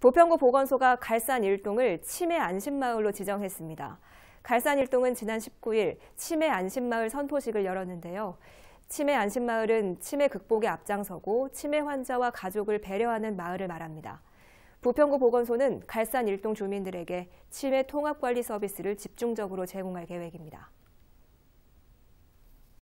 부평구 보건소가 갈산 일동을 치매 안심마을로 지정했습니다. 갈산 일동은 지난 19일 치매 안심마을 선포식을 열었는데요. 치매 안심마을은 치매 극복에 앞장서고 치매 환자와 가족을 배려하는 마을을 말합니다. 부평구 보건소는 갈산 일동 주민들에게 치매 통합 관리 서비스를 집중적으로 제공할 계획입니다.